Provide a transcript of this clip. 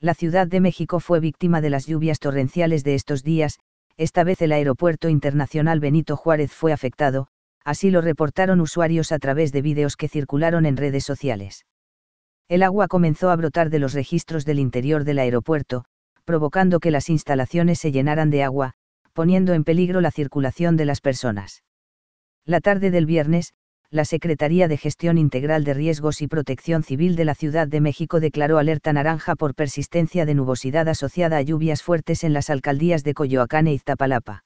la Ciudad de México fue víctima de las lluvias torrenciales de estos días, esta vez el Aeropuerto Internacional Benito Juárez fue afectado, así lo reportaron usuarios a través de vídeos que circularon en redes sociales. El agua comenzó a brotar de los registros del interior del aeropuerto, provocando que las instalaciones se llenaran de agua, poniendo en peligro la circulación de las personas. La tarde del viernes, la Secretaría de Gestión Integral de Riesgos y Protección Civil de la Ciudad de México declaró alerta naranja por persistencia de nubosidad asociada a lluvias fuertes en las alcaldías de Coyoacán e Iztapalapa.